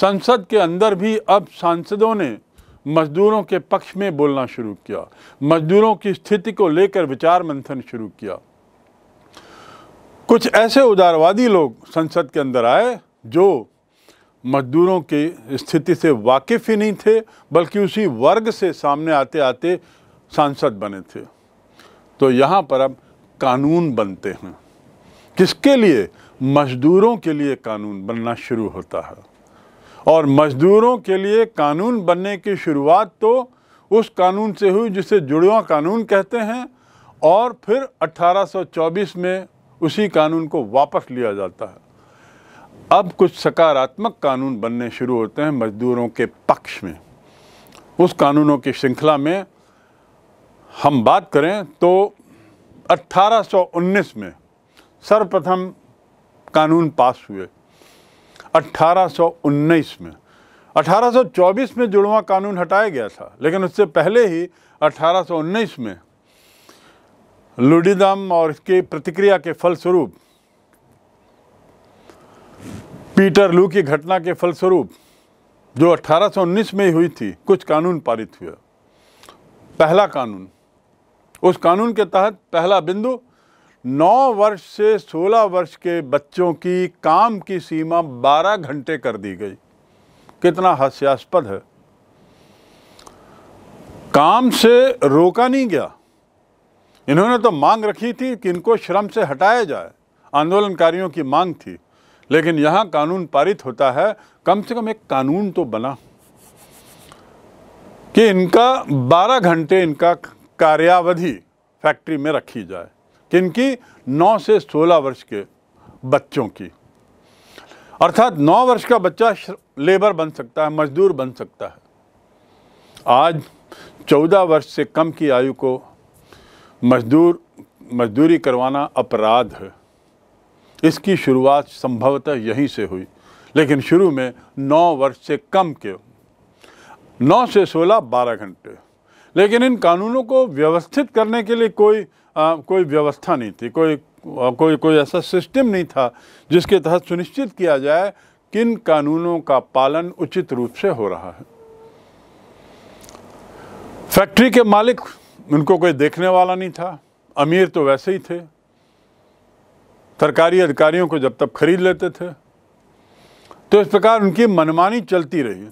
संसद के अंदर भी अब सांसदों ने मज़दूरों के पक्ष में बोलना शुरू किया मज़दूरों की स्थिति को लेकर विचार मंथन शुरू किया कुछ ऐसे उदारवादी लोग संसद के अंदर आए जो मज़दूरों की स्थिति से वाकिफ़ ही नहीं थे बल्कि उसी वर्ग से सामने आते आते सांसद बने थे तो यहाँ पर अब कानून बनते हैं किसके लिए मज़दूरों के लिए कानून बनना शुरू होता है और मज़दूरों के लिए कानून बनने की शुरुआत तो उस कानून से हुई जिसे जुड़वा कानून कहते हैं और फिर 1824 में उसी कानून को वापस लिया जाता है अब कुछ सकारात्मक कानून बनने शुरू होते हैं मज़दूरों के पक्ष में उस कानूनों की श्रृंखला में हम बात करें तो 1819 में सर्वप्रथम कानून पास हुए 1819 में 1824 में जुड़वा कानून हटाया गया था लेकिन उससे पहले ही 1819 में लुडिदम और इसकी प्रतिक्रिया के फलस्वरूप पीटर लू की घटना के फलस्वरूप जो 1819 में हुई थी कुछ कानून पारित हुए पहला कानून उस कानून के तहत पहला बिंदु नौ वर्ष से सोलह वर्ष के बच्चों की काम की सीमा बारह घंटे कर दी गई कितना हास्यास्पद है काम से रोका नहीं गया इन्होंने तो मांग रखी थी कि इनको श्रम से हटाया जाए आंदोलनकारियों की मांग थी लेकिन यहाँ कानून पारित होता है कम से कम एक कानून तो बना कि इनका 12 घंटे इनका कार्यावधि फैक्ट्री में रखी जाए किनकी 9 से 16 वर्ष के बच्चों की अर्थात 9 वर्ष का बच्चा लेबर बन सकता है मजदूर बन सकता है आज 14 वर्ष से कम की आयु को मजदूर मजदूरी करवाना अपराध है इसकी शुरुआत संभवतः यहीं से हुई लेकिन शुरू में 9 वर्ष से कम के 9 से 16 12 घंटे लेकिन इन कानूनों को व्यवस्थित करने के लिए कोई आ, कोई व्यवस्था नहीं थी कोई कोई कोई ऐसा सिस्टम नहीं था जिसके तहत सुनिश्चित किया जाए किन कानूनों का पालन उचित रूप से हो रहा है फैक्ट्री के मालिक उनको कोई देखने वाला नहीं था अमीर तो वैसे ही थे सरकारी अधिकारियों को जब तब खरीद लेते थे तो इस प्रकार उनकी मनमानी चलती रही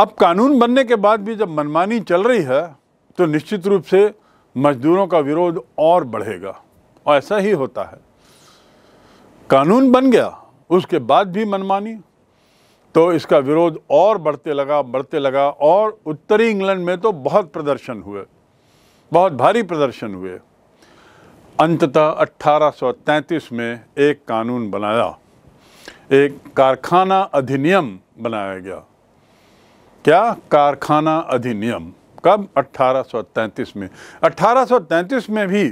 अब कानून बनने के बाद भी जब मनमानी चल रही है तो निश्चित रूप से मजदूरों का विरोध और बढ़ेगा और ऐसा ही होता है कानून बन गया उसके बाद भी मनमानी तो इसका विरोध और बढ़ते लगा बढ़ते लगा और उत्तरी इंग्लैंड में तो बहुत प्रदर्शन हुए बहुत भारी प्रदर्शन हुए अंततः 1833 में एक कानून बनाया एक कारखाना अधिनियम बनाया गया क्या कारखाना अधिनियम कब 1833 में 1833 में भी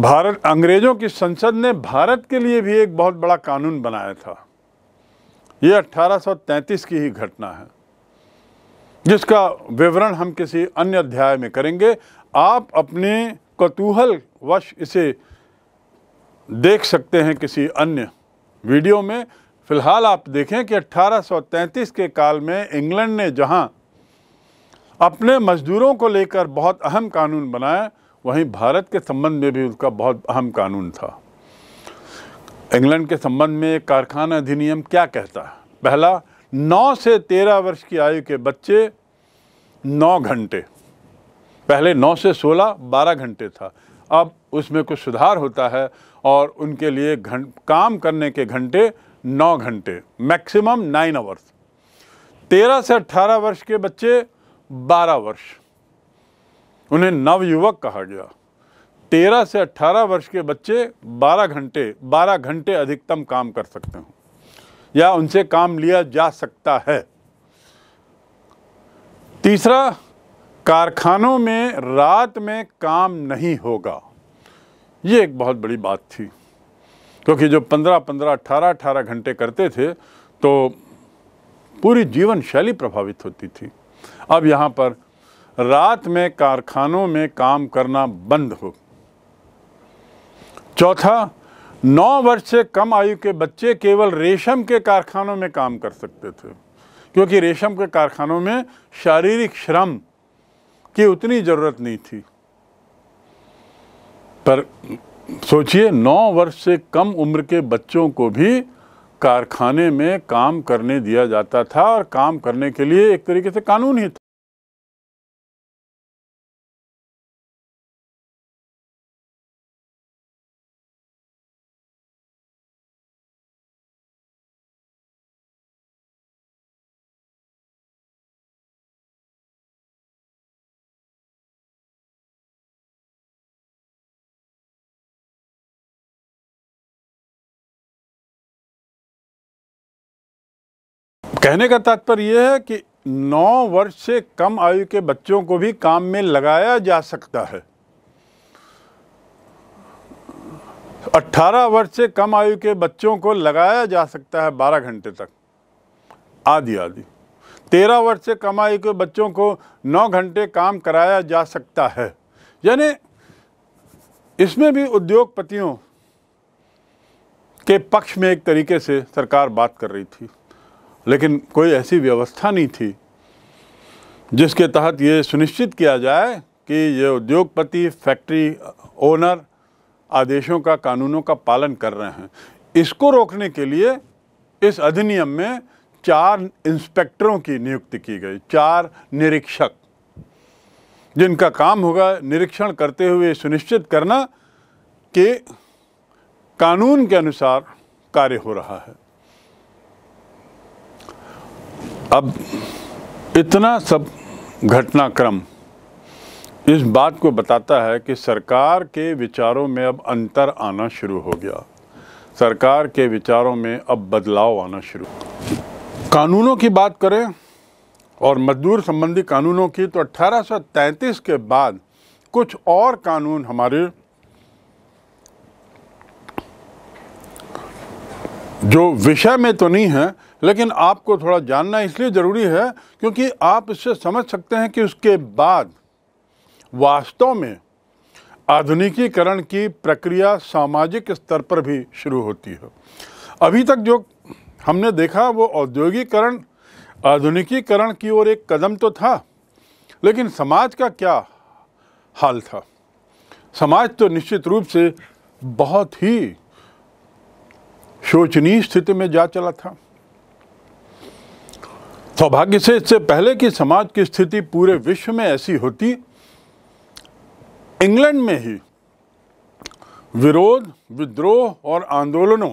भारत अंग्रेज़ों की संसद ने भारत के लिए भी एक बहुत बड़ा कानून बनाया था ये 1833 की ही घटना है जिसका विवरण हम किसी अन्य अध्याय में करेंगे आप अपने कतूहल वश इसे देख सकते हैं किसी अन्य वीडियो में फ़िलहाल आप देखें कि 1833 के काल में इंग्लैंड ने जहां अपने मजदूरों को लेकर बहुत अहम कानून बनाया वहीं भारत के संबंध में भी उसका बहुत अहम कानून था इंग्लैंड के संबंध में कारखाना अधिनियम क्या कहता है पहला नौ से तेरह वर्ष की आयु के बच्चे नौ घंटे पहले नौ से सोलह बारह घंटे था अब उसमें कुछ सुधार होता है और उनके लिए घं काम करने के घंटे नौ घंटे मैक्सिमम नाइन आवर्स तेरह से अट्ठारह वर्ष के बच्चे बारह वर्ष उन्हें नवयुवक कहा गया तेरह से 18 वर्ष के बच्चे बारह घंटे बारह घंटे अधिकतम काम कर सकते हो या उनसे काम लिया जा सकता है तीसरा कारखानों में रात में काम नहीं होगा ये एक बहुत बड़ी बात थी क्योंकि जो पंद्रह पंद्रह अट्ठारह अट्ठारह घंटे करते थे तो पूरी जीवन शैली प्रभावित होती थी अब यहाँ पर रात में कारखानों में काम करना बंद हो चौथा नौ वर्ष से कम आयु के बच्चे केवल रेशम के कारखानों में काम कर सकते थे क्योंकि रेशम के कारखानों में शारीरिक श्रम की उतनी ज़रूरत नहीं थी पर सोचिए नौ वर्ष से कम उम्र के बच्चों को भी कारखाने में काम करने दिया जाता था और काम करने के लिए एक तरीके से कानून ही था कहने का तात्पर्य यह है कि नौ वर्ष से कम आयु के बच्चों को भी काम में लगाया जा सकता है 18 वर्ष से कम आयु के बच्चों को लगाया जा सकता है 12 घंटे तक आदि आदि 13 वर्ष से कम आयु के बच्चों को 9 घंटे काम कराया जा सकता है यानी इसमें भी उद्योगपतियों के पक्ष में एक तरीके से सरकार बात कर रही थी लेकिन कोई ऐसी व्यवस्था नहीं थी जिसके तहत ये सुनिश्चित किया जाए कि ये उद्योगपति फैक्ट्री ओनर आदेशों का कानूनों का पालन कर रहे हैं इसको रोकने के लिए इस अधिनियम में चार इंस्पेक्टरों की नियुक्ति की गई चार निरीक्षक जिनका काम होगा निरीक्षण करते हुए सुनिश्चित करना कि कानून के अनुसार कार्य हो रहा है अब इतना सब घटनाक्रम इस बात को बताता है कि सरकार के विचारों में अब अंतर आना शुरू हो गया सरकार के विचारों में अब बदलाव आना शुरू कानूनों की बात करें और मजदूर संबंधी कानूनों की तो 1833 के बाद कुछ और कानून हमारे जो विषय में तो नहीं है लेकिन आपको थोड़ा जानना इसलिए ज़रूरी है क्योंकि आप इससे समझ सकते हैं कि उसके बाद वास्तव में आधुनिकीकरण की प्रक्रिया सामाजिक स्तर पर भी शुरू होती है अभी तक जो हमने देखा वो औद्योगिकरण आधुनिकीकरण की ओर एक कदम तो था लेकिन समाज का क्या हाल था समाज तो निश्चित रूप से बहुत ही शोचनीय स्थिति में जा चला था सौभाग्य से इससे पहले कि समाज की स्थिति पूरे विश्व में ऐसी होती इंग्लैंड में ही विरोध विद्रोह और आंदोलनों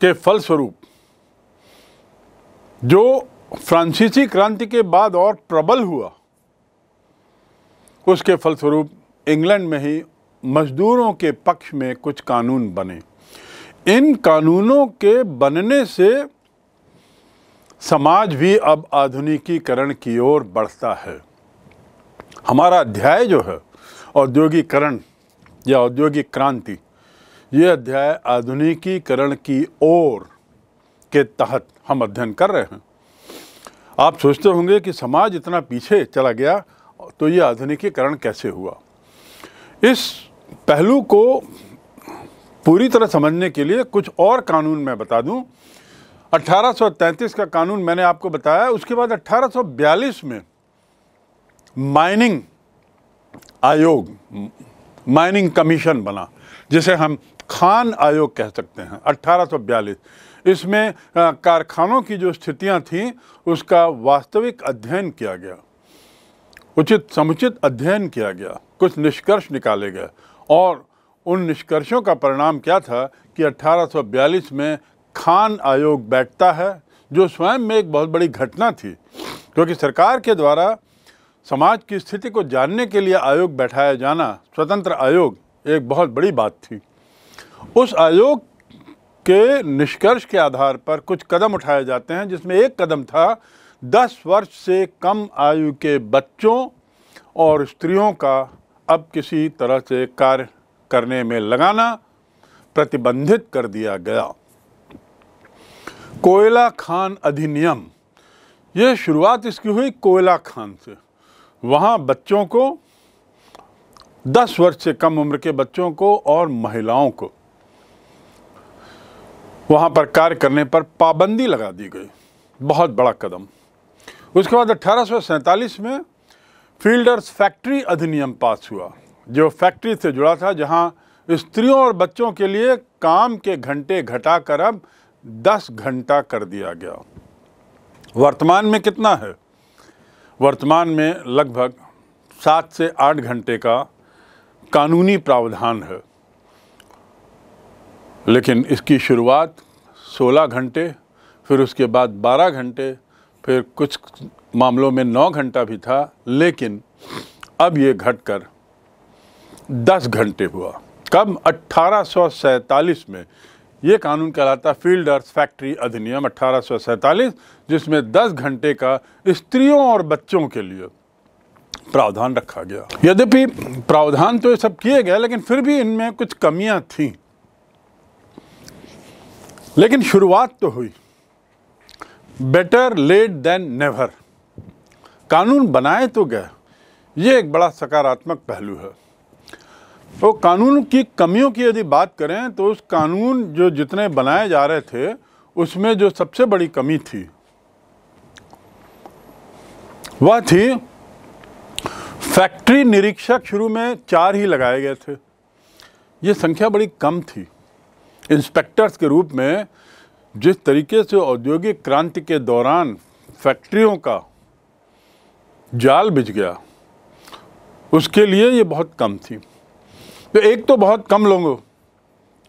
के फलस्वरूप जो फ्रांसीसी क्रांति के बाद और प्रबल हुआ उसके फलस्वरूप इंग्लैंड में ही मजदूरों के पक्ष में कुछ कानून बने इन कानूनों के बनने से समाज भी अब आधुनिकीकरण की ओर बढ़ता है हमारा अध्याय जो है औद्योगिकरण या औद्योगिक क्रांति ये अध्याय आधुनिकीकरण की ओर के तहत हम अध्ययन कर रहे हैं आप सोचते होंगे कि समाज इतना पीछे चला गया तो ये आधुनिकीकरण कैसे हुआ इस पहलू को पूरी तरह समझने के लिए कुछ और कानून मैं बता दूं 1833 का कानून मैंने आपको बताया उसके बाद 1842 में माइनिंग आयोग माइनिंग कमीशन बना जिसे हम खान आयोग कह सकते हैं 1842 इसमें कारखानों की जो स्थितियां थीं उसका वास्तविक अध्ययन किया गया उचित समुचित अध्ययन किया गया कुछ निष्कर्ष निकाले गए और उन निष्कर्षों का परिणाम क्या था कि 1842 में खान आयोग बैठता है जो स्वयं में एक बहुत बड़ी घटना थी क्योंकि सरकार के द्वारा समाज की स्थिति को जानने के लिए आयोग बैठाया जाना स्वतंत्र आयोग एक बहुत बड़ी बात थी उस आयोग के निष्कर्ष के आधार पर कुछ कदम उठाए जाते हैं जिसमें एक कदम था दस वर्ष से कम आयु के बच्चों और स्त्रियों का अब किसी तरह से कार्य करने में लगाना प्रतिबंधित कर दिया गया कोयला खान अधिनियम ये शुरुआत इसकी हुई कोयला खान से वहाँ बच्चों को दस वर्ष से कम उम्र के बच्चों को और महिलाओं को वहाँ पर कार्य करने पर पाबंदी लगा दी गई बहुत बड़ा कदम उसके बाद अठारह में फील्डर्स फैक्ट्री अधिनियम पास हुआ जो फैक्ट्री से जुड़ा था जहां स्त्रियों और बच्चों के लिए काम के घंटे घटाकर अब 10 घंटा कर दिया गया वर्तमान में कितना है वर्तमान में लगभग सात से आठ घंटे का कानूनी प्रावधान है लेकिन इसकी शुरुआत 16 घंटे फिर उसके बाद 12 घंटे फिर कुछ मामलों में 9 घंटा भी था लेकिन अब ये घटकर दस घंटे हुआ कब अट्ठारह में ये कानून कहलाता फील्ड अर्थ फैक्ट्री अधिनियम अट्ठारह जिसमें 10 घंटे का स्त्रियों और बच्चों के लिए प्रावधान रखा गया यद्यपि प्रावधान तो ये सब किए गए लेकिन फिर भी इनमें कुछ कमियां थी लेकिन शुरुआत तो हुई बेटर लेट देन नेवर कानून बनाए तो गए ये एक बड़ा सकारात्मक पहलू है तो कानून की कमियों की यदि बात करें तो उस कानून जो जितने बनाए जा रहे थे उसमें जो सबसे बड़ी कमी थी वह थी फैक्ट्री निरीक्षक शुरू में चार ही लगाए गए थे ये संख्या बड़ी कम थी इंस्पेक्टर्स के रूप में जिस तरीके से औद्योगिक क्रांति के दौरान फैक्ट्रियों का जाल बिछ गया उसके लिए ये बहुत कम थी तो एक तो बहुत कम लोगों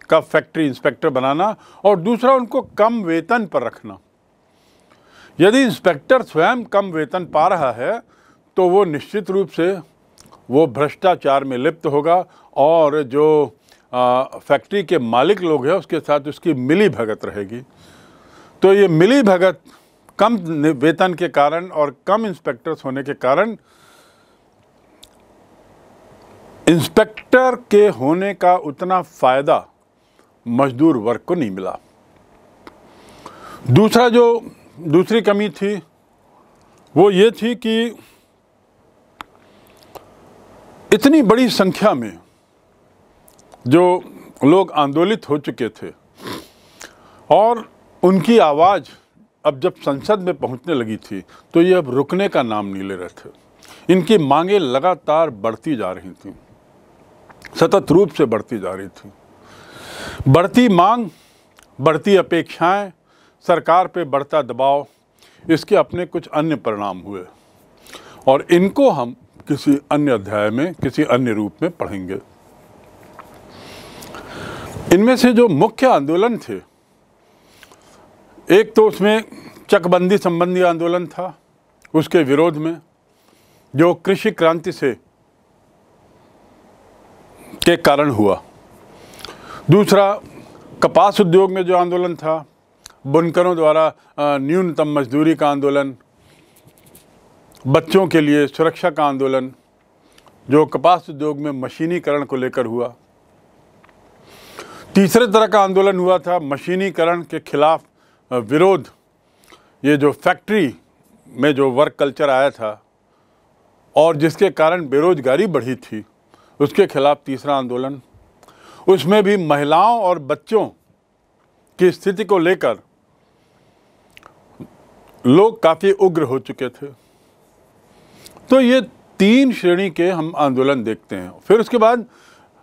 का फैक्ट्री इंस्पेक्टर बनाना और दूसरा उनको कम वेतन पर रखना यदि इंस्पेक्टर स्वयं कम वेतन पा रहा है तो वो निश्चित रूप से वो भ्रष्टाचार में लिप्त होगा और जो फैक्ट्री के मालिक लोग हैं उसके साथ उसकी मिली भगत रहेगी तो ये मिली भगत कम वेतन के कारण और कम इंस्पेक्टर्स होने के कारण इंस्पेक्टर के होने का उतना फ़ायदा मजदूर वर्ग को नहीं मिला दूसरा जो दूसरी कमी थी वो ये थी कि इतनी बड़ी संख्या में जो लोग आंदोलित हो चुके थे और उनकी आवाज़ अब जब संसद में पहुंचने लगी थी तो ये अब रुकने का नाम नहीं ले रहे थे इनकी मांगें लगातार बढ़ती जा रही थीं सतत रूप से बढ़ती जा रही थी बढ़ती मांग बढ़ती अपेक्षाएं सरकार पे बढ़ता दबाव इसके अपने कुछ अन्य परिणाम हुए और इनको हम किसी अन्य अध्याय में किसी अन्य रूप में पढ़ेंगे इनमें से जो मुख्य आंदोलन थे एक तो उसमें चकबंदी संबंधी आंदोलन था उसके विरोध में जो कृषि क्रांति से के कारण हुआ दूसरा कपास उद्योग में जो आंदोलन था बुनकरों द्वारा न्यूनतम मजदूरी का आंदोलन बच्चों के लिए सुरक्षा का आंदोलन जो कपास उद्योग में मशीनीकरण को लेकर हुआ तीसरे तरह का आंदोलन हुआ था मशीनीकरण के खिलाफ विरोध ये जो फैक्ट्री में जो वर्क कल्चर आया था और जिसके कारण बेरोज़गारी बढ़ी थी उसके खिलाफ तीसरा आंदोलन उसमें भी महिलाओं और बच्चों की स्थिति को लेकर लोग काफ़ी उग्र हो चुके थे तो ये तीन श्रेणी के हम आंदोलन देखते हैं फिर उसके बाद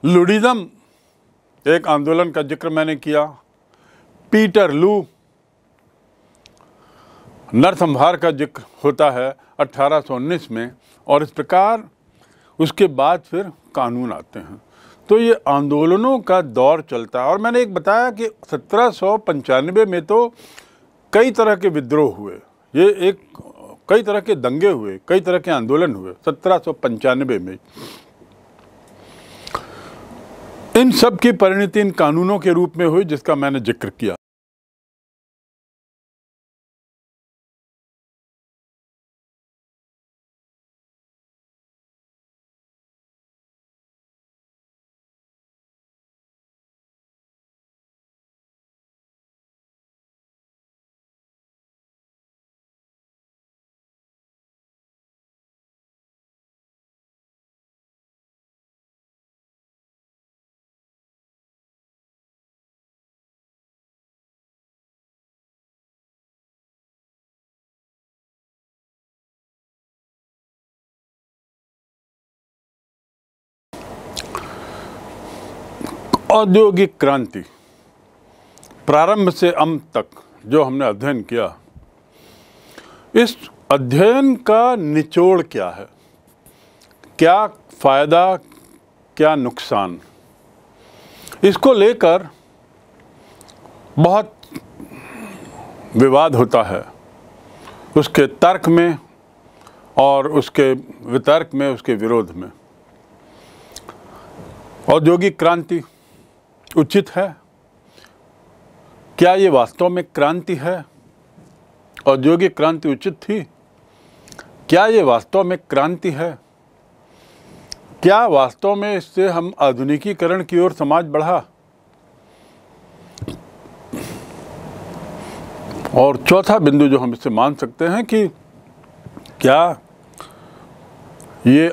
लुडिज़म एक आंदोलन का जिक्र मैंने किया पीटर लू नरसंहार का जिक्र होता है 1819 में और इस प्रकार उसके बाद फिर कानून आते हैं तो ये आंदोलनों का दौर चलता है और मैंने एक बताया कि सत्रह में तो कई तरह के विद्रोह हुए ये एक कई तरह के दंगे हुए कई तरह के आंदोलन हुए सत्रह में इन सब की परिणति इन कानूनों के रूप में हुई जिसका मैंने जिक्र किया औद्योगिक क्रांति प्रारंभ से अंत तक जो हमने अध्ययन किया इस अध्ययन का निचोड़ क्या है क्या फ़ायदा क्या नुकसान इसको लेकर बहुत विवाद होता है उसके तर्क में और उसके वितर्क में उसके विरोध में औद्योगिक क्रांति उचित है क्या ये वास्तव में क्रांति है औद्योगिक क्रांति उचित थी क्या ये वास्तव में क्रांति है क्या वास्तव में इससे हम आधुनिकीकरण की ओर समाज बढ़ा और चौथा बिंदु जो हम इससे मान सकते हैं कि क्या ये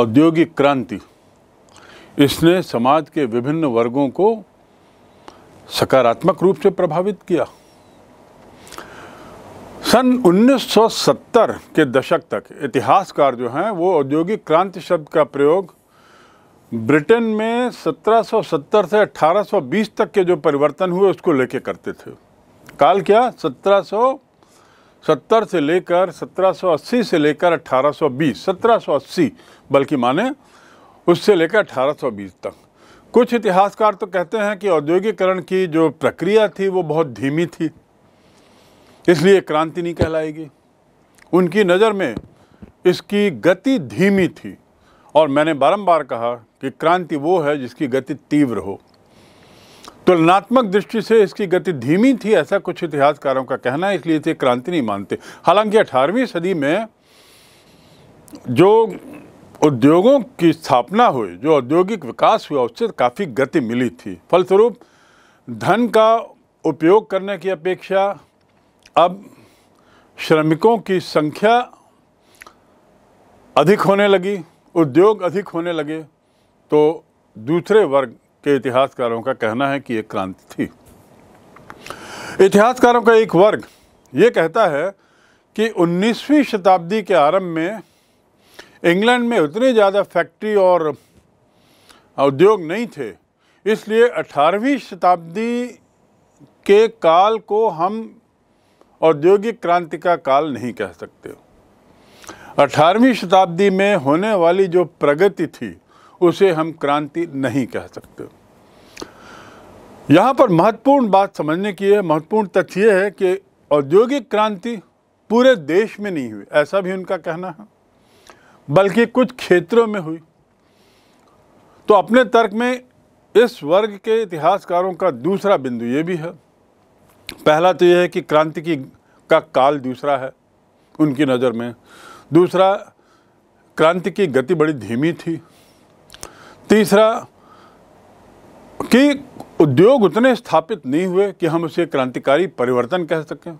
औद्योगिक क्रांति इसने समाज के विभिन्न वर्गों को सकारात्मक रूप से प्रभावित किया सन 1970 के दशक तक इतिहासकार जो हैं वो औद्योगिक क्रांति शब्द का प्रयोग ब्रिटेन में 1770 से 1820 तक के जो परिवर्तन हुए उसको लेके करते थे काल क्या 1770 से लेकर 1780 से लेकर 1820 1780 बल्कि माने उससे लेकर 1820 तक कुछ इतिहासकार तो कहते हैं कि औद्योगिकरण की जो प्रक्रिया थी वो बहुत धीमी थी इसलिए क्रांति नहीं कहलाएगी उनकी नज़र में इसकी गति धीमी थी और मैंने बारंबार कहा कि क्रांति वो है जिसकी गति तीव्र हो तुलनात्मक दृष्टि से इसकी गति धीमी थी ऐसा कुछ इतिहासकारों का कहना है इसलिए इसे क्रांति नहीं मानते हालांकि अठारहवीं सदी में जो उद्योगों की स्थापना हुई जो औद्योगिक विकास हुआ उससे काफ़ी गति मिली थी फलस्वरूप धन का उपयोग करने की अपेक्षा अब श्रमिकों की संख्या अधिक होने लगी उद्योग अधिक होने लगे तो दूसरे वर्ग के इतिहासकारों का कहना है कि एक क्रांति थी इतिहासकारों का एक वर्ग ये कहता है कि 19वीं शताब्दी के आरंभ में इंग्लैंड में उतने ज़्यादा फैक्ट्री और उद्योग नहीं थे इसलिए 18वीं शताब्दी के काल को हम औद्योगिक क्रांति का काल नहीं कह सकते 18वीं शताब्दी में होने वाली जो प्रगति थी उसे हम क्रांति नहीं कह सकते यहाँ पर महत्वपूर्ण बात समझने की है महत्वपूर्ण तथ्य यह है कि औद्योगिक क्रांति पूरे देश में नहीं हुई ऐसा भी उनका कहना है बल्कि कुछ क्षेत्रों में हुई तो अपने तर्क में इस वर्ग के इतिहासकारों का दूसरा बिंदु ये भी है पहला तो यह है कि क्रांति की का काल दूसरा है उनकी नज़र में दूसरा क्रांति की गति बड़ी धीमी थी तीसरा कि उद्योग उतने स्थापित नहीं हुए कि हम उसे क्रांतिकारी परिवर्तन कह सकें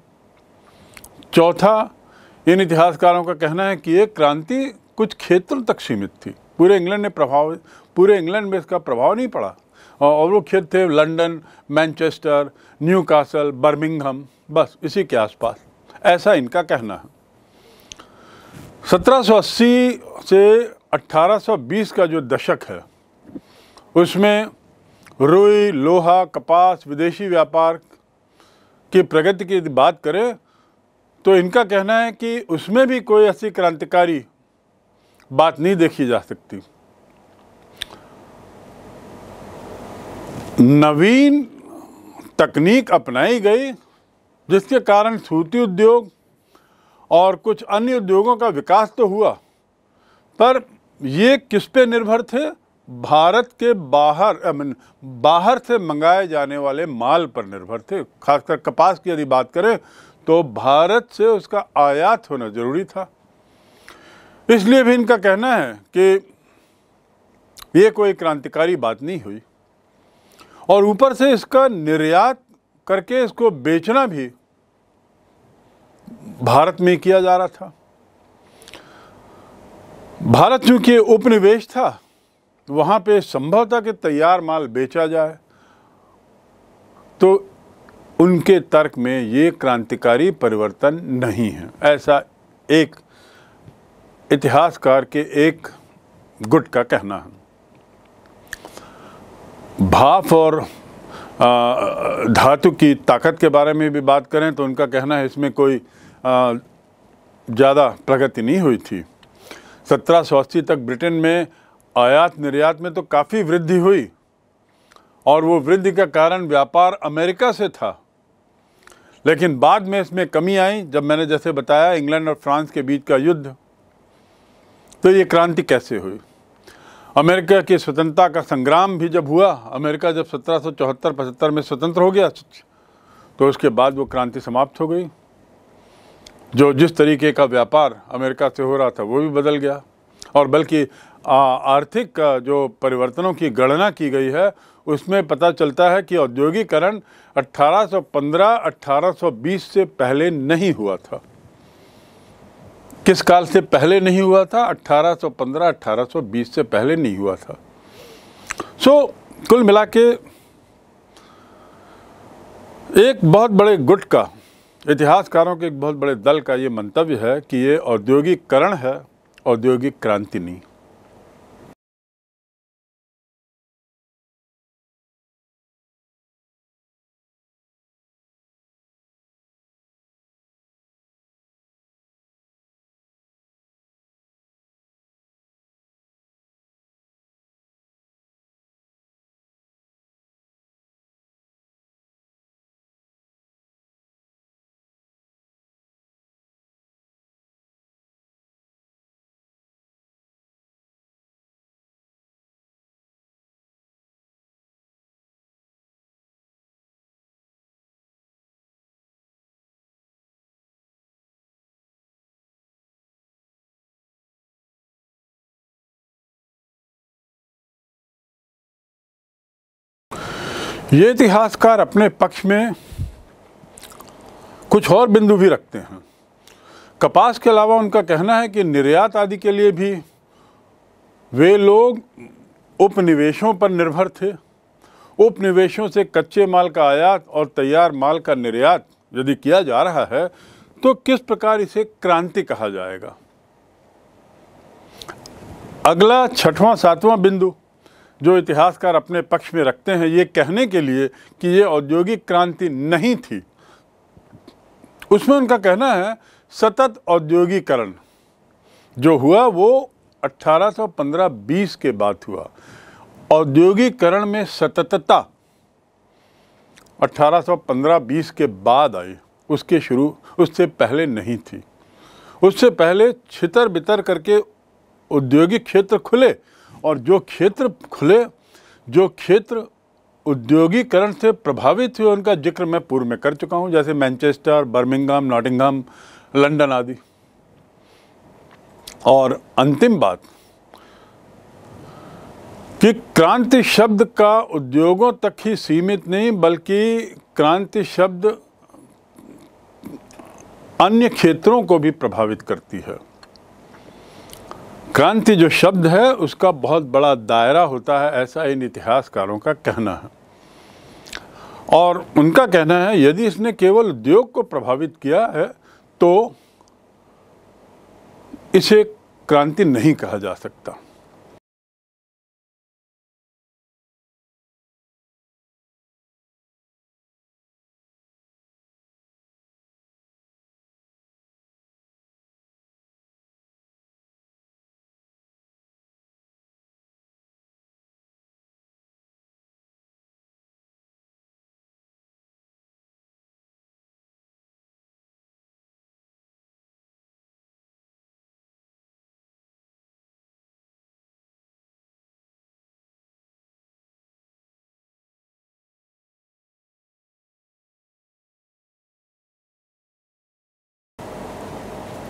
चौथा इन इतिहासकारों का कहना है कि ये क्रांति कुछ क्षेत्र तक सीमित थी पूरे इंग्लैंड ने प्रभाव पूरे इंग्लैंड में इसका प्रभाव नहीं पड़ा और वो क्षेत्र थे लंदन मैनचेस्टर न्यू कासल बस इसी के आसपास ऐसा इनका कहना है 1780 से 1820 का जो दशक है उसमें रुई लोहा कपास विदेशी व्यापार की प्रगति की बात करें तो इनका कहना है कि उसमें भी कोई ऐसी क्रांतिकारी बात नहीं देखी जा सकती नवीन तकनीक अपनाई गई जिसके कारण सूती उद्योग और कुछ अन्य उद्योगों का विकास तो हुआ पर ये किस पे निर्भर थे भारत के बाहर आई बाहर से मंगाए जाने वाले माल पर निर्भर थे खासकर कपास की यदि बात करें तो भारत से उसका आयात होना ज़रूरी था इसलिए भी इनका कहना है कि ये कोई क्रांतिकारी बात नहीं हुई और ऊपर से इसका निर्यात करके इसको बेचना भी भारत में किया जा रहा था भारत चूंकि उपनिवेश था वहां पे संभव था कि तैयार माल बेचा जाए तो उनके तर्क में ये क्रांतिकारी परिवर्तन नहीं है ऐसा एक इतिहासकार के एक गुट का कहना है भाप और धातु की ताकत के बारे में भी बात करें तो उनका कहना है इसमें कोई ज़्यादा प्रगति नहीं हुई थी सत्रह सौ अस्सी तक ब्रिटेन में आयात निर्यात में तो काफ़ी वृद्धि हुई और वो वृद्धि का कारण व्यापार अमेरिका से था लेकिन बाद में इसमें कमी आई जब मैंने जैसे बताया इंग्लैंड और फ्रांस के बीच का युद्ध तो ये क्रांति कैसे हुई अमेरिका की स्वतंत्रता का संग्राम भी जब हुआ अमेरिका जब सत्रह सौ चौहत्तर पचहत्तर में स्वतंत्र हो गया तो उसके बाद वो क्रांति समाप्त हो गई जो जिस तरीके का व्यापार अमेरिका से हो रहा था वो भी बदल गया और बल्कि आर्थिक जो परिवर्तनों की गणना की गई है उसमें पता चलता है कि औद्योगिकरण 1815 1820 से पहले नहीं हुआ था किस काल से पहले नहीं हुआ था 1815 1820 से पहले नहीं हुआ था सो so, कुल मिला के एक बहुत बड़े गुट का इतिहासकारों के एक बहुत बड़े दल का ये मंतव्य है कि ये औद्योगिकरण है औद्योगिक क्रांति नहीं ये इतिहासकार अपने पक्ष में कुछ और बिंदु भी रखते हैं कपास के अलावा उनका कहना है कि निर्यात आदि के लिए भी वे लोग उपनिवेशों पर निर्भर थे उपनिवेशों से कच्चे माल का आयात और तैयार माल का निर्यात यदि किया जा रहा है तो किस प्रकार इसे क्रांति कहा जाएगा अगला छठवां सातवां बिंदु जो इतिहासकार अपने पक्ष में रखते हैं ये कहने के लिए कि ये औद्योगिक क्रांति नहीं थी उसमें उनका कहना है सतत औद्योगिकरण जो हुआ वो 1815-20 के बाद हुआ औद्योगिकरण में सततता 1815-20 के बाद आई उसके शुरू उससे पहले नहीं थी उससे पहले छितर बितर करके औद्योगिक क्षेत्र खुले और जो क्षेत्र खुले जो क्षेत्र उद्योगीकरण से प्रभावित हुए उनका जिक्र मैं पूर्व में कर चुका हूँ जैसे मैनचेस्टर बर्मिंगम नॉटिंगम लंदन आदि और अंतिम बात कि क्रांति शब्द का उद्योगों तक ही सीमित नहीं बल्कि क्रांति शब्द अन्य क्षेत्रों को भी प्रभावित करती है क्रांति जो शब्द है उसका बहुत बड़ा दायरा होता है ऐसा इन इतिहासकारों का कहना है और उनका कहना है यदि इसने केवल उद्योग को प्रभावित किया है तो इसे क्रांति नहीं कहा जा सकता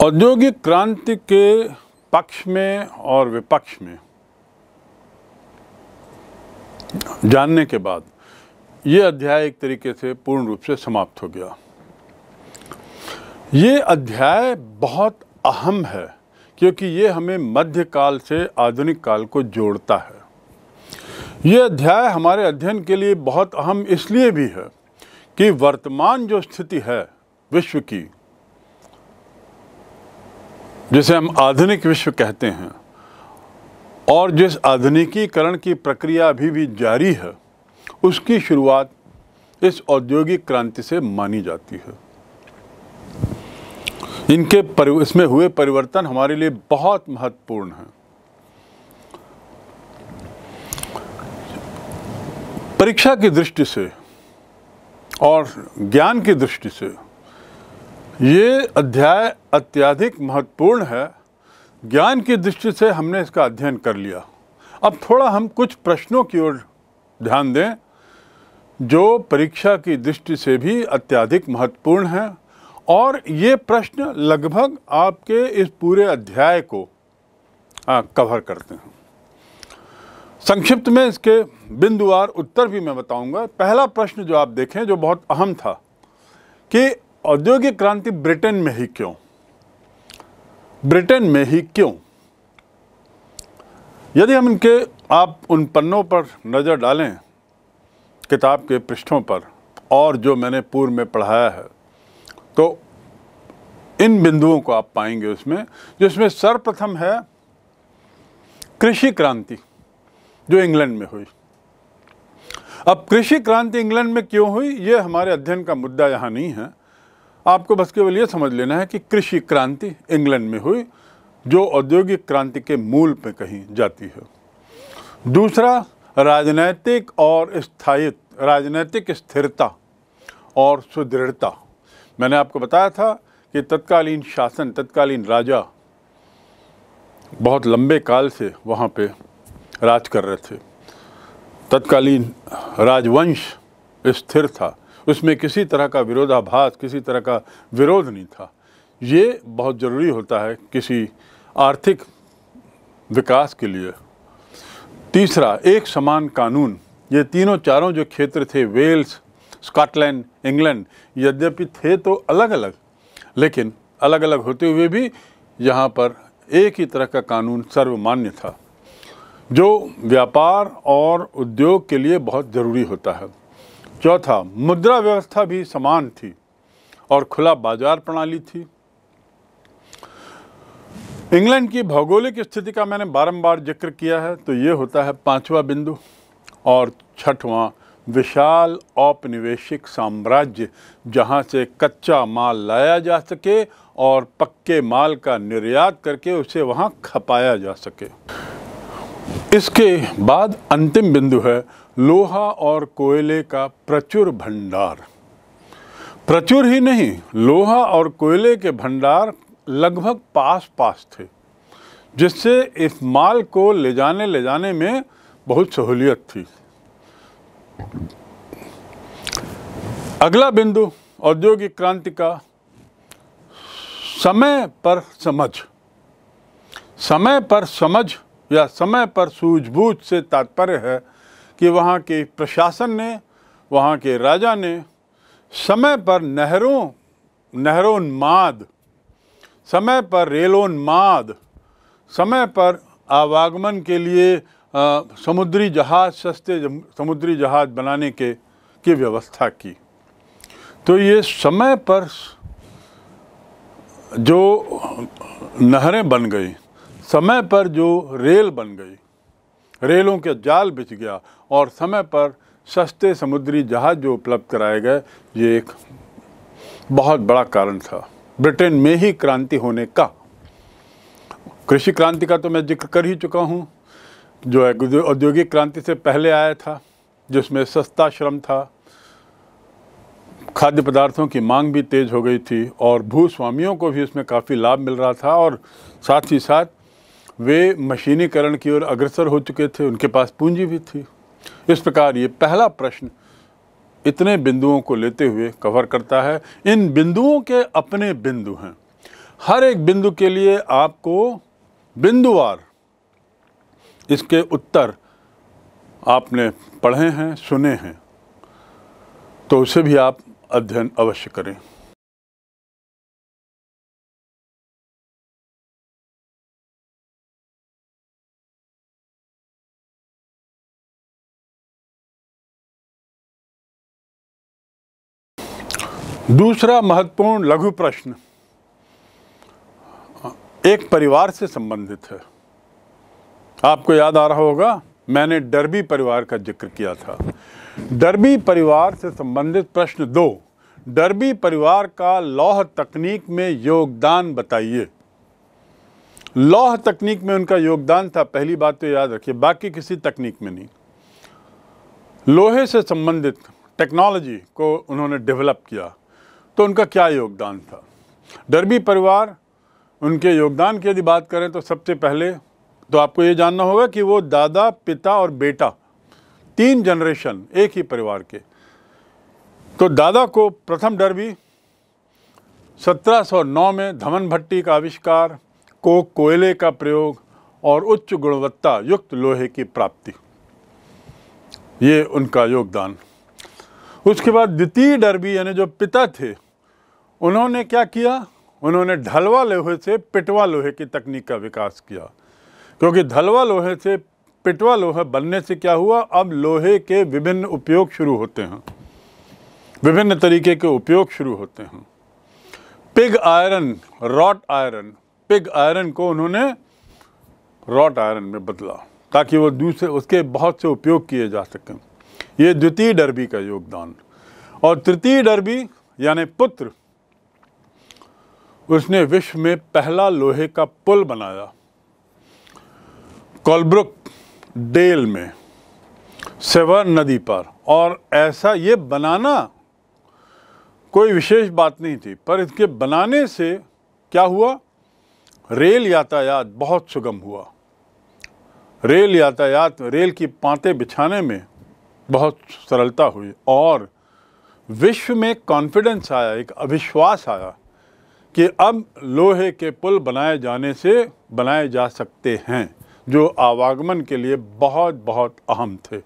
औद्योगिक क्रांति के पक्ष में और विपक्ष में जानने के बाद ये अध्याय एक तरीके से पूर्ण रूप से समाप्त हो गया ये अध्याय बहुत अहम है क्योंकि ये हमें मध्यकाल से आधुनिक काल को जोड़ता है ये अध्याय हमारे अध्ययन के लिए बहुत अहम इसलिए भी है कि वर्तमान जो स्थिति है विश्व की जिसे हम आधुनिक विश्व कहते हैं और जिस आधुनिकीकरण की प्रक्रिया अभी भी जारी है उसकी शुरुआत इस औद्योगिक क्रांति से मानी जाती है इनके पर, इसमें हुए परिवर्तन हमारे लिए बहुत महत्वपूर्ण हैं परीक्षा की दृष्टि से और ज्ञान की दृष्टि से ये अध्याय अत्यधिक महत्वपूर्ण है ज्ञान की दृष्टि से हमने इसका अध्ययन कर लिया अब थोड़ा हम कुछ प्रश्नों की ओर ध्यान दें जो परीक्षा की दृष्टि से भी अत्यधिक महत्वपूर्ण है और ये प्रश्न लगभग आपके इस पूरे अध्याय को आ, कवर करते हैं संक्षिप्त में इसके बिंदुवार उत्तर भी मैं बताऊंगा पहला प्रश्न जो आप देखें जो बहुत अहम था कि औद्योगिक क्रांति ब्रिटेन में ही क्यों ब्रिटेन में ही क्यों यदि हम इनके आप उन पन्नों पर नज़र डालें किताब के पृष्ठों पर और जो मैंने पूर्व में पढ़ाया है तो इन बिंदुओं को आप पाएंगे उसमें जिसमें सर्वप्रथम है कृषि क्रांति जो इंग्लैंड में हुई अब कृषि क्रांति इंग्लैंड में क्यों हुई ये हमारे अध्ययन का मुद्दा यहाँ नहीं है आपको बस केवल ये समझ लेना है कि कृषि क्रांति इंग्लैंड में हुई जो औद्योगिक क्रांति के मूल पे कहीं जाती है दूसरा राजनैतिक और स्थायित्व राजनैतिक स्थिरता और सुदृढ़ता मैंने आपको बताया था कि तत्कालीन शासन तत्कालीन राजा बहुत लंबे काल से वहाँ पे राज कर रहे थे तत्कालीन राजवंश स्थिर था उसमें किसी तरह का विरोधाभास किसी तरह का विरोध नहीं था ये बहुत ज़रूरी होता है किसी आर्थिक विकास के लिए तीसरा एक समान कानून ये तीनों चारों जो क्षेत्र थे वेल्स स्कॉटलैंड इंग्लैंड यद्यपि थे तो अलग अलग लेकिन अलग अलग होते हुए भी यहाँ पर एक ही तरह का कानून सर्वमान्य था जो व्यापार और उद्योग के लिए बहुत ज़रूरी होता है चौथा मुद्रा व्यवस्था भी समान थी और खुला बाजार प्रणाली थी इंग्लैंड की भौगोलिक स्थिति का मैंने बारंबार जिक्र किया है तो ये होता है पांचवा बिंदु और छठवां विशाल औपनिवेशिक साम्राज्य जहां से कच्चा माल लाया जा सके और पक्के माल का निर्यात करके उसे वहां खपाया जा सके इसके बाद अंतिम बिंदु है लोहा और कोयले का प्रचुर भंडार प्रचुर ही नहीं लोहा और कोयले के भंडार लगभग पास पास थे जिससे इस माल को ले जाने ले जाने में बहुत सहूलियत थी अगला बिंदु औद्योगिक क्रांति का समय पर समझ समय पर समझ या समय पर सूझबूझ से तात्पर्य है कि वहाँ के प्रशासन ने वहाँ के राजा ने समय पर नहरों नहरोन्माद समय पर रेलोन्माद समय पर आवागमन के लिए आ, समुद्री जहाज़ सस्ते समुद्री जहाज़ बनाने के की व्यवस्था की तो ये समय पर जो नहरें बन गई समय पर जो रेल बन गई रेलों के जाल बिछ गया और समय पर सस्ते समुद्री जहाज़ जो उपलब्ध कराए गए ये एक बहुत बड़ा कारण था ब्रिटेन में ही क्रांति होने का कृषि क्रांति का तो मैं जिक्र कर ही चुका हूँ जो औद्योगिक क्रांति से पहले आया था जिसमें सस्ता श्रम था खाद्य पदार्थों की मांग भी तेज़ हो गई थी और भूस्वामियों को भी इसमें काफ़ी लाभ मिल रहा था और साथ ही साथ वे मशीनीकरण की ओर अग्रसर हो चुके थे उनके पास पूंजी भी थी इस प्रकार ये पहला प्रश्न इतने बिंदुओं को लेते हुए कवर करता है इन बिंदुओं के अपने बिंदु हैं हर एक बिंदु के लिए आपको बिंदुवार इसके उत्तर आपने पढ़े हैं सुने हैं तो उसे भी आप अध्ययन अवश्य करें दूसरा महत्वपूर्ण लघु प्रश्न एक परिवार से संबंधित है आपको याद आ रहा होगा मैंने डरबी परिवार का जिक्र किया था डरबी परिवार से संबंधित प्रश्न दो डरबी परिवार का लौह तकनीक में योगदान बताइए लौह तकनीक में उनका योगदान था पहली बात तो याद रखिए बाकी किसी तकनीक में नहीं लोहे से संबंधित टेक्नोलॉजी को उन्होंने डेवलप किया तो उनका क्या योगदान था डरबी परिवार उनके योगदान की यदि बात करें तो सबसे पहले तो आपको ये जानना होगा कि वो दादा पिता और बेटा तीन जनरेशन एक ही परिवार के तो दादा को प्रथम डरबी 1709 में धमन भट्टी का आविष्कार को कोयले का प्रयोग और उच्च गुणवत्ता युक्त लोहे की प्राप्ति ये उनका योगदान उसके बाद द्वितीय डरबी यानी जो पिता थे उन्होंने क्या किया उन्होंने ढलवा लोहे से पिटवा लोहे की तकनीक का विकास किया क्योंकि ढलवा लोहे से पिटवा लोहे बनने से क्या हुआ अब लोहे के विभिन्न उपयोग शुरू होते हैं विभिन्न तरीके के उपयोग शुरू होते हैं pig iron wrought iron pig iron को उन्होंने रॉट आयरन में बदला ताकि वो दूसरे उसके बहुत से उपयोग किए जा सकें ये द्वितीय डरबी का योगदान और तृतीय डरबी यानी पुत्र उसने विश्व में पहला लोहे का पुल बनाया कोलब्रुक डेल में सेवर नदी पर और ऐसा ये बनाना कोई विशेष बात नहीं थी पर इसके बनाने से क्या हुआ रेल यातायात बहुत सुगम हुआ रेल यातायात रेल की पाते बिछाने में बहुत सरलता हुई और विश्व में कॉन्फिडेंस आया एक अविश्वास आया कि अब लोहे के पुल बनाए जाने से बनाए जा सकते हैं जो आवागमन के लिए बहुत बहुत अहम थे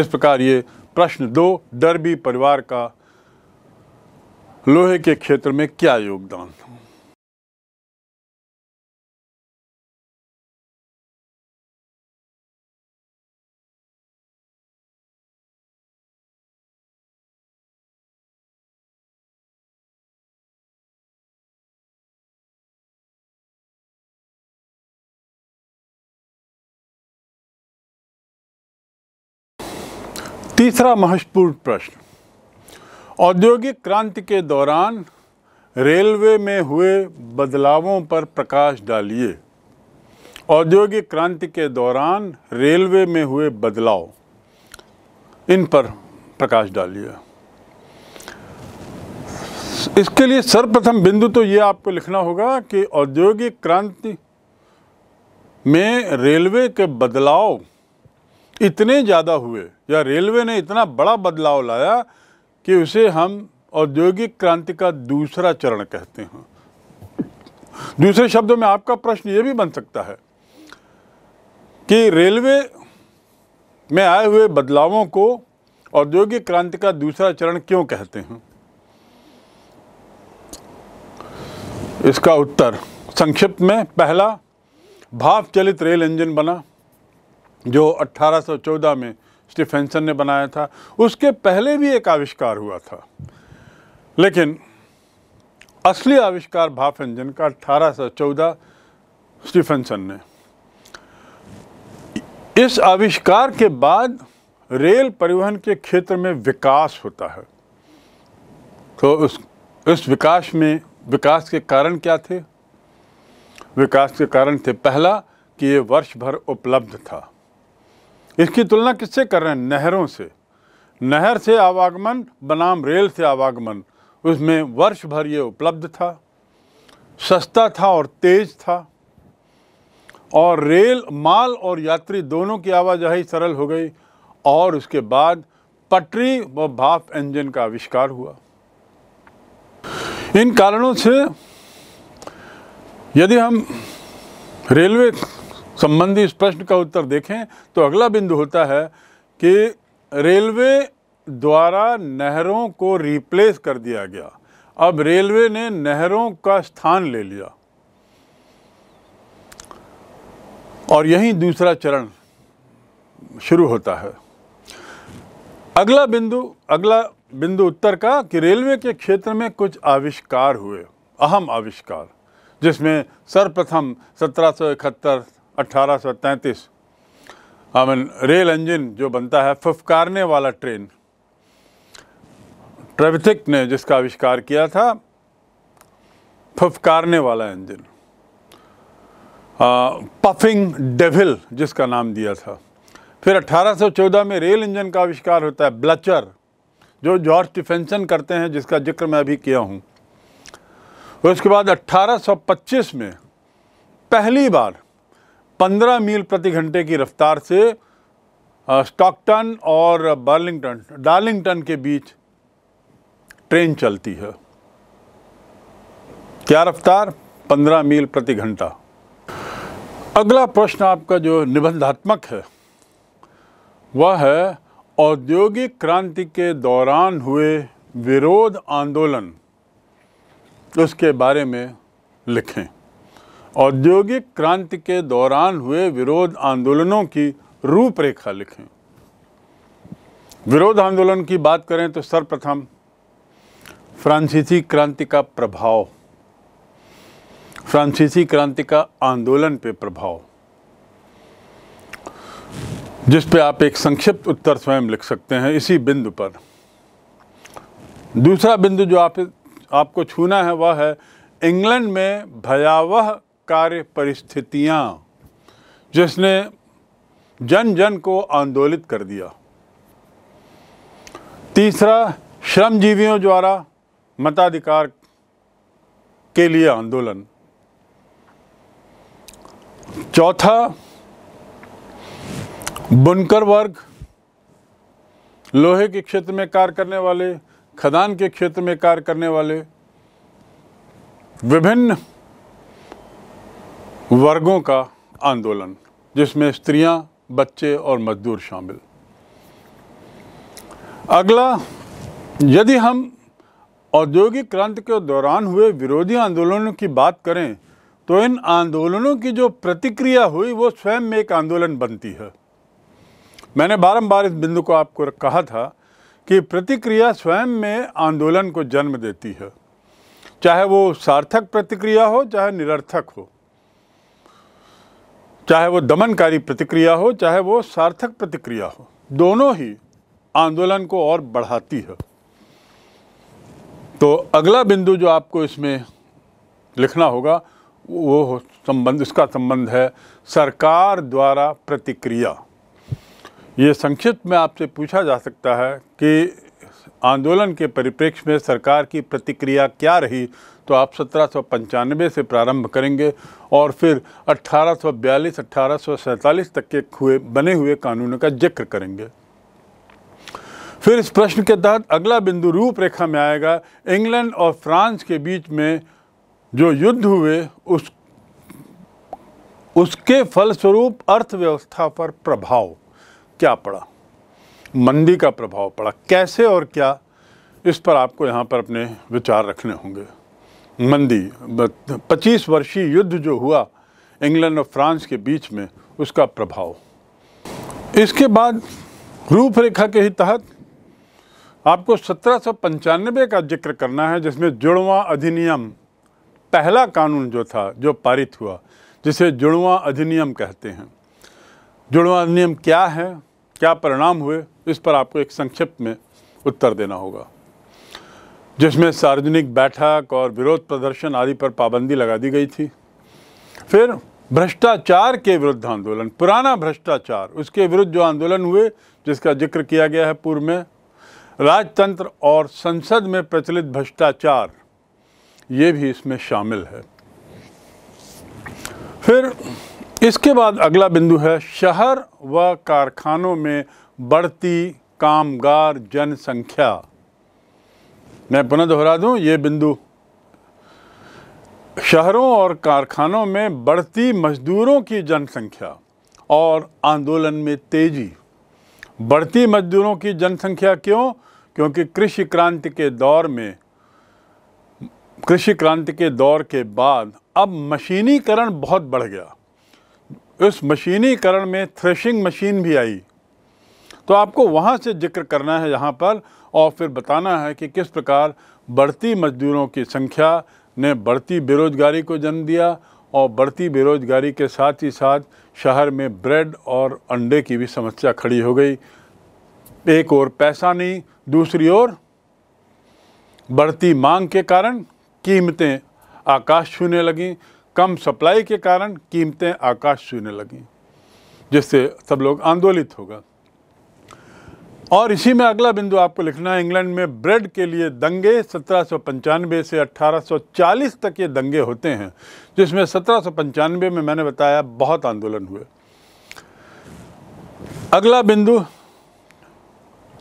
इस प्रकार ये प्रश्न दो डरबी परिवार का लोहे के क्षेत्र में क्या योगदान था तीसरा महत्वपूर्ण प्रश्न औद्योगिक क्रांति के दौरान रेलवे में हुए बदलावों पर प्रकाश डालिए औद्योगिक क्रांति के दौरान रेलवे में हुए बदलाव इन पर प्रकाश डालिए इसके लिए सर्वप्रथम बिंदु तो ये आपको लिखना होगा कि औद्योगिक क्रांति में रेलवे के बदलाव इतने ज़्यादा हुए या रेलवे ने इतना बड़ा बदलाव लाया कि उसे हम औद्योगिक क्रांति का दूसरा चरण कहते हैं दूसरे शब्दों में आपका प्रश्न ये भी बन सकता है कि रेलवे में आए हुए बदलावों को औद्योगिक क्रांति का दूसरा चरण क्यों कहते हैं इसका उत्तर संक्षिप्त में पहला भाप चलित रेल इंजन बना जो 1814 में स्टीफेंसन ने बनाया था उसके पहले भी एक आविष्कार हुआ था लेकिन असली आविष्कार भाप इंजन का 1814 स्टीफेंसन ने इस आविष्कार के बाद रेल परिवहन के क्षेत्र में विकास होता है तो उस इस विकास में विकास के कारण क्या थे विकास के कारण थे पहला कि ये वर्ष भर उपलब्ध था इसकी तुलना किससे कर रहे हैं नहरों से नहर से आवागमन बनाम रेल से आवागमन उसमें वर्ष भर ये उपलब्ध था सस्ता था और तेज था और रेल माल और यात्री दोनों की आवाजाही सरल हो गई और उसके बाद पटरी व भाप इंजन का आविष्कार हुआ इन कारणों से यदि हम रेलवे संबंधी इस प्रश्न का उत्तर देखें तो अगला बिंदु होता है कि रेलवे द्वारा नहरों को रिप्लेस कर दिया गया अब रेलवे ने नहरों का स्थान ले लिया और यही दूसरा चरण शुरू होता है अगला बिंदु अगला बिंदु उत्तर का कि रेलवे के क्षेत्र में कुछ आविष्कार हुए अहम आविष्कार जिसमें सर्वप्रथम सत्रह सौ इकहत्तर 1833 आमन रेल इंजन जो बनता है फुफकारने वाला ट्रेन ट्रेविथिक ने जिसका आविष्कार किया था फुफकारने वाला इंजन पफिंग डेविल जिसका नाम दिया था फिर 1814 में रेल इंजन का आविष्कार होता है ब्लचर जो जॉर्ज टिफेंसन करते हैं जिसका जिक्र मैं अभी किया हूँ उसके बाद 1825 में पहली बार 15 मील प्रति घंटे की रफ्तार से स्टॉकटन और बर्लिंगटन डार्लिंगटन के बीच ट्रेन चलती है क्या रफ्तार 15 मील प्रति घंटा अगला प्रश्न आपका जो निबंधात्मक है वह है औद्योगिक क्रांति के दौरान हुए विरोध आंदोलन उसके बारे में लिखें औद्योगिक क्रांति के दौरान हुए विरोध आंदोलनों की रूपरेखा लिखें विरोध आंदोलन की बात करें तो सर्वप्रथम फ्रांसीसी क्रांति का प्रभाव फ्रांसीसी क्रांति का आंदोलन पे प्रभाव जिस पे आप एक संक्षिप्त उत्तर स्वयं लिख सकते हैं इसी बिंदु पर दूसरा बिंदु जो आप आपको छूना है वह है इंग्लैंड में भयावह कार्य परिस्थितियाँ जिसने जन जन को आंदोलित कर दिया तीसरा श्रमजीवियों द्वारा मताधिकार के लिए आंदोलन चौथा बुनकर वर्ग लोहे के क्षेत्र में कार्य करने वाले खदान के क्षेत्र में कार्य करने वाले विभिन्न वर्गों का आंदोलन जिसमें स्त्रियां, बच्चे और मजदूर शामिल अगला यदि हम औद्योगिक क्रांति के दौरान हुए विरोधी आंदोलनों की बात करें तो इन आंदोलनों की जो प्रतिक्रिया हुई वो स्वयं में एक आंदोलन बनती है मैंने बारंबार इस बिंदु को आपको कहा था कि प्रतिक्रिया स्वयं में आंदोलन को जन्म देती है चाहे वो सार्थक प्रतिक्रिया हो चाहे निरर्थक हो चाहे वो दमनकारी प्रतिक्रिया हो चाहे वो सार्थक प्रतिक्रिया हो दोनों ही आंदोलन को और बढ़ाती है तो अगला बिंदु जो आपको इसमें लिखना होगा वो संबंध इसका संबंध है सरकार द्वारा प्रतिक्रिया ये संक्षिप्त में आपसे पूछा जा सकता है कि आंदोलन के परिप्रेक्ष्य में सरकार की प्रतिक्रिया क्या रही तो आप सत्रह से प्रारंभ करेंगे और फिर 1842 1847 तक के हुए बने हुए कानूनों का जिक्र करेंगे फिर इस प्रश्न के तहत अगला बिंदु रूपरेखा में आएगा इंग्लैंड और फ्रांस के बीच में जो युद्ध हुए उस उसके फलस्वरूप अर्थव्यवस्था पर प्रभाव क्या पड़ा मंदी का प्रभाव पड़ा कैसे और क्या इस पर आपको यहाँ पर अपने विचार रखने होंगे मंदी पच्चीस वर्षीय युद्ध जो हुआ इंग्लैंड और फ्रांस के बीच में उसका प्रभाव इसके बाद रूपरेखा के ही तहत आपको सत्रह का जिक्र करना है जिसमें जुड़वा अधिनियम पहला कानून जो था जो पारित हुआ जिसे जुड़वा अधिनियम कहते हैं जुड़वा अधिनियम क्या है क्या परिणाम हुए इस पर आपको एक संक्षिप्त में उत्तर देना होगा जिसमें सार्वजनिक बैठक और विरोध प्रदर्शन आदि पर पाबंदी लगा दी गई थी फिर भ्रष्टाचार के विरुद्ध आंदोलन पुराना भ्रष्टाचार उसके विरुद्ध जो आंदोलन हुए जिसका जिक्र किया गया है पूर्व में राजतंत्र और संसद में प्रचलित भ्रष्टाचार ये भी इसमें शामिल है फिर इसके बाद अगला बिंदु है शहर व कारखानों में बढ़ती कामगार जनसंख्या मैं पुनः दोहरा दूं ये बिंदु शहरों और कारखानों में बढ़ती मजदूरों की जनसंख्या और आंदोलन में तेजी बढ़ती मजदूरों की जनसंख्या क्यों क्योंकि कृषि क्रांति के दौर में कृषि क्रांति के दौर के बाद अब मशीनीकरण बहुत बढ़ गया इस मशीनीकरण में थ्रेशिंग मशीन भी आई तो आपको वहाँ से जिक्र करना है यहाँ पर और फिर बताना है कि किस प्रकार बढ़ती मजदूरों की संख्या ने बढ़ती बेरोज़गारी को जन्म दिया और बढ़ती बेरोज़गारी के साथ ही साथ शहर में ब्रेड और अंडे की भी समस्या खड़ी हो गई एक ओर पैसा नहीं दूसरी ओर बढ़ती मांग के कारण कीमतें आकाश छूने लगीं कम सप्लाई के कारण कीमतें आकाश छूने लगी जिससे सब लोग आंदोलित होगा और इसी में अगला बिंदु आपको लिखना है इंग्लैंड में ब्रेड के लिए दंगे सत्रह से 1840 तक ये दंगे होते हैं जिसमें सत्रह में मैंने बताया बहुत आंदोलन हुए अगला बिंदु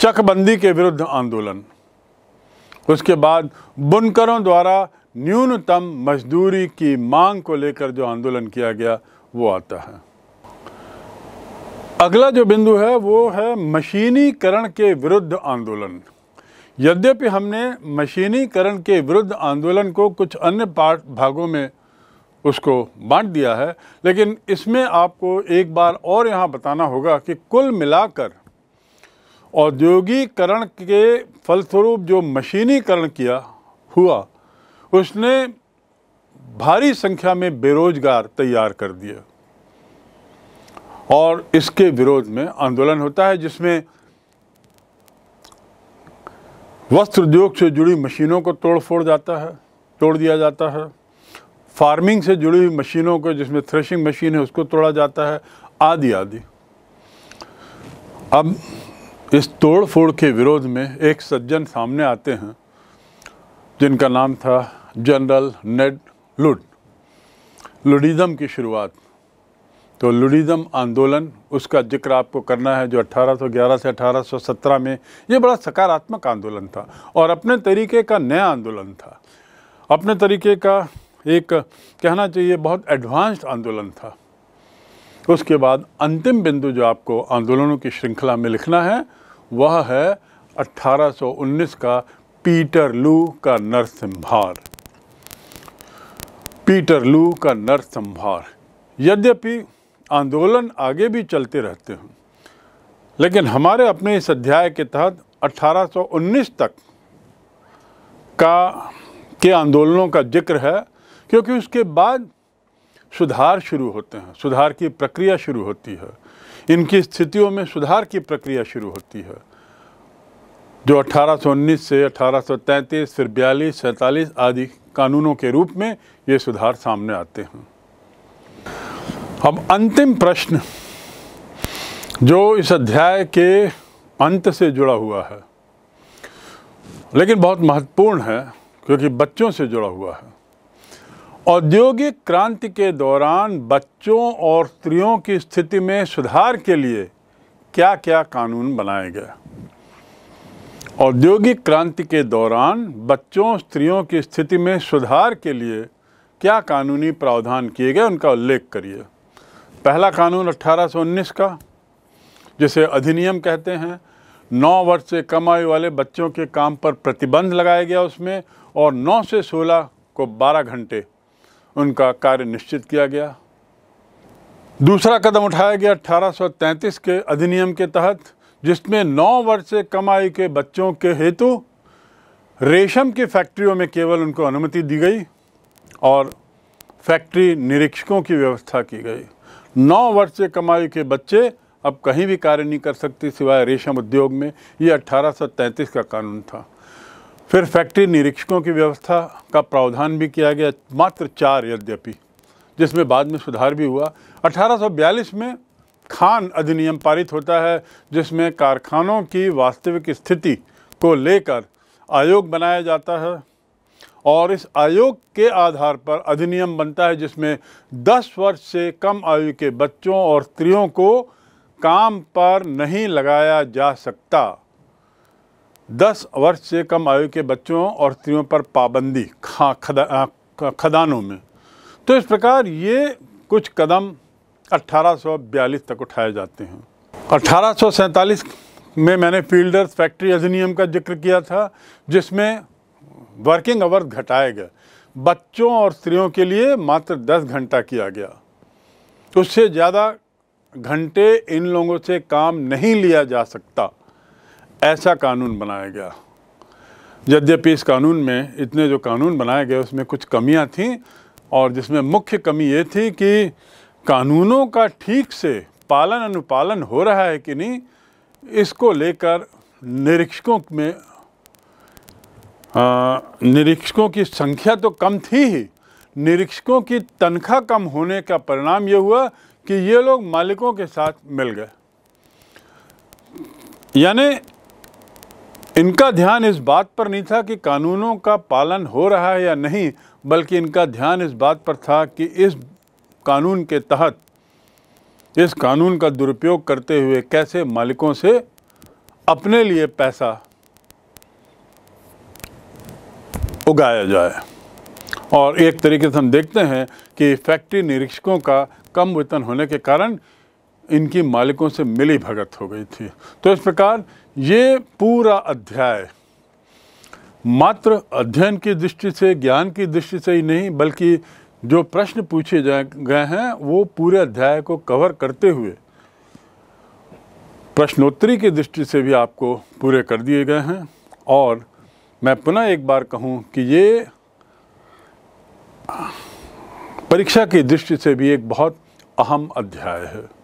चकबंदी के विरुद्ध आंदोलन उसके बाद बुनकरों द्वारा न्यूनतम मजदूरी की मांग को लेकर जो आंदोलन किया गया वो आता है अगला जो बिंदु है वो है मशीनीकरण के विरुद्ध आंदोलन यद्यपि हमने मशीनीकरण के विरुद्ध आंदोलन को कुछ अन्य पार्ट भागों में उसको बांट दिया है लेकिन इसमें आपको एक बार और यहाँ बताना होगा कि कुल मिलाकर औद्योगिकरण के फलस्वरूप जो मशीनीकरण किया हुआ उसने भारी संख्या में बेरोजगार तैयार कर दिया और इसके विरोध में आंदोलन होता है जिसमें वस्त्र उद्योग से जुड़ी मशीनों को तोड़ फोड़ जाता है तोड़ दिया जाता है फार्मिंग से जुड़ी हुई मशीनों को जिसमें थ्रेशिंग मशीन है उसको तोड़ा जाता है आदि आदि अब इस तोड़ फोड़ के विरोध में एक सज्जन सामने आते हैं जिनका नाम था जनरल नेड लुड लुडिज़म की शुरुआत तो लुडिज़म आंदोलन उसका जिक्र आपको करना है जो 1811 से 1817 में ये बड़ा सकारात्मक आंदोलन था और अपने तरीके का नया आंदोलन था अपने तरीके का एक कहना चाहिए बहुत एडवांस्ड आंदोलन था उसके बाद अंतिम बिंदु जो आपको आंदोलनों की श्रृंखला में लिखना है वह है 1819 का पीटर लू का नरसिम्हार पीटर लू का नर संभार यद्यपि आंदोलन आगे भी चलते रहते हैं लेकिन हमारे अपने इस अध्याय के तहत 1819 तक का के आंदोलनों का जिक्र है क्योंकि उसके बाद सुधार शुरू होते हैं सुधार की प्रक्रिया शुरू होती है इनकी स्थितियों में सुधार की प्रक्रिया शुरू होती है जो 1819 से 1833 फिर बयालीस सैंतालीस आदि कानूनों के रूप में ये सुधार सामने आते हैं अब अंतिम प्रश्न जो इस अध्याय के अंत से जुड़ा हुआ है लेकिन बहुत महत्वपूर्ण है क्योंकि बच्चों से जुड़ा हुआ है औद्योगिक क्रांति के दौरान बच्चों और स्त्रियों की स्थिति में सुधार के लिए क्या क्या कानून बनाए गए औद्योगिक क्रांति के दौरान बच्चों स्त्रियों की स्थिति में सुधार के लिए क्या कानूनी प्रावधान किए गए उनका उल्लेख करिए पहला कानून 1819 का जिसे अधिनियम कहते हैं नौ वर्ष से कम आयु वाले बच्चों के काम पर प्रतिबंध लगाया गया उसमें और नौ से सोलह को बारह घंटे उनका कार्य निश्चित किया गया दूसरा कदम उठाया गया 1833 के अधिनियम के तहत जिसमें नौ वर्ष से कम आयु के बच्चों के हेतु रेशम की फैक्ट्रियों में केवल उनको अनुमति दी गई और फैक्ट्री निरीक्षकों की व्यवस्था की गई नौ वर्ष से कम आयु के बच्चे अब कहीं भी कार्य नहीं कर सकते सिवाय रेशम उद्योग में ये 1833 का कानून था फिर फैक्ट्री निरीक्षकों की व्यवस्था का प्रावधान भी किया गया मात्र चार यद्यपि जिसमें बाद में सुधार भी हुआ 1842 में खान अधिनियम पारित होता है जिसमें कारखानों की वास्तविक स्थिति को लेकर आयोग बनाया जाता है और इस आयोग के आधार पर अधिनियम बनता है जिसमें 10 वर्ष से कम आयु के बच्चों और स्त्रियों को काम पर नहीं लगाया जा सकता 10 वर्ष से कम आयु के बच्चों और स्त्रियों पर पाबंदी खा खदा खदानों में तो इस प्रकार ये कुछ कदम 1842 तक उठाए जाते हैं अठारह में मैंने फील्डर्स फैक्ट्री अधिनियम का जिक्र किया था जिसमें वर्किंग आवर्स घटाए गए बच्चों और स्त्रियों के लिए मात्र 10 घंटा किया गया उससे ज़्यादा घंटे इन लोगों से काम नहीं लिया जा सकता ऐसा कानून बनाया गया यद्यपि इस कानून में इतने जो कानून बनाए गए उसमें कुछ कमियां थीं और जिसमें मुख्य कमी ये थी कि कानूनों का ठीक से पालन अनुपालन हो रहा है कि नहीं इसको लेकर निरीक्षकों में निरीक्षकों की संख्या तो कम थी ही निरीक्षकों की तनख्वाह कम होने का परिणाम ये हुआ कि ये लोग मालिकों के साथ मिल गए यानी इनका ध्यान इस बात पर नहीं था कि कानूनों का पालन हो रहा है या नहीं बल्कि इनका ध्यान इस बात पर था कि इस कानून के तहत इस कानून का दुरुपयोग करते हुए कैसे मालिकों से अपने लिए पैसा उगाया जाए और एक तरीके से हम देखते हैं कि फैक्ट्री निरीक्षकों का कम वेतन होने के कारण इनकी मालिकों से मिली भगत हो गई थी तो इस प्रकार ये पूरा अध्याय मात्र अध्ययन की दृष्टि से ज्ञान की दृष्टि से ही नहीं बल्कि जो प्रश्न पूछे जाए गए हैं वो पूरे अध्याय को कवर करते हुए प्रश्नोत्तरी की दृष्टि से भी आपको पूरे कर दिए गए हैं और मैं पुनः एक बार कहूं कि ये परीक्षा की दृष्टि से भी एक बहुत अहम अध्याय है